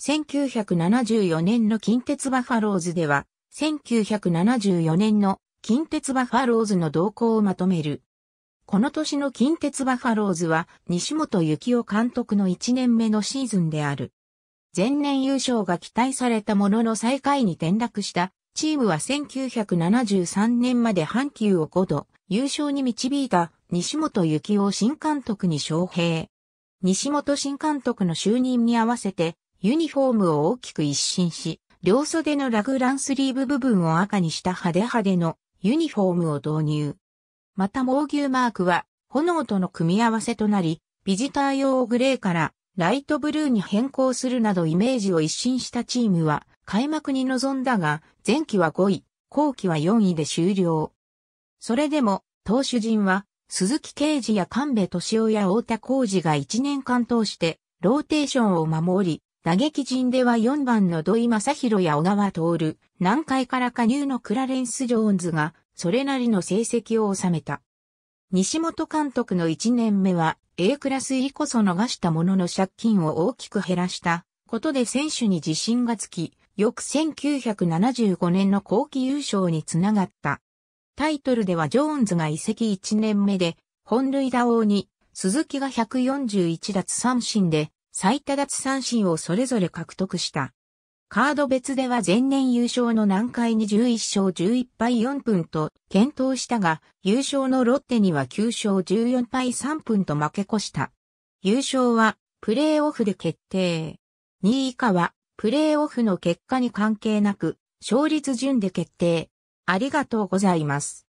1974年の近鉄バファローズでは、1974年の近鉄バファローズの動向をまとめる。この年の近鉄バファローズは西本幸雄監督の1年目のシーズンである。前年優勝が期待されたものの最下位に転落したチームは1973年まで阪急を5度優勝に導いた西本幸雄新監督に招聘。西本新監督の就任に合わせてユニフォームを大きく一新し、両袖のラグランスリーブ部分を赤にした派手派手のユニフォームを導入。また猛牛マークは炎との組み合わせとなり、ビジター用をグレーからライトブルーに変更するなどイメージを一新したチームは開幕に臨んだが、前期は5位、後期は4位で終了。それでも、投手陣は、鈴木啓治や神戸敏夫や太田浩二が1年間通して、ローテーションを守り、打撃陣では4番の土井正宏や小川徹、南海から加入のクラレンス・ジョーンズが、それなりの成績を収めた。西本監督の1年目は、A クラス以こそ逃したものの借金を大きく減らしたことで選手に自信がつき、翌1975年の後期優勝につながった。タイトルではジョーンズが移籍1年目で、本塁打王に、鈴木が141奪三振で、最多奪三振をそれぞれ獲得した。カード別では前年優勝の南海に11勝11敗4分と検討したが、優勝のロッテには9勝14敗3分と負け越した。優勝はプレーオフで決定。2位以下はプレーオフの結果に関係なく、勝率順で決定。ありがとうございます。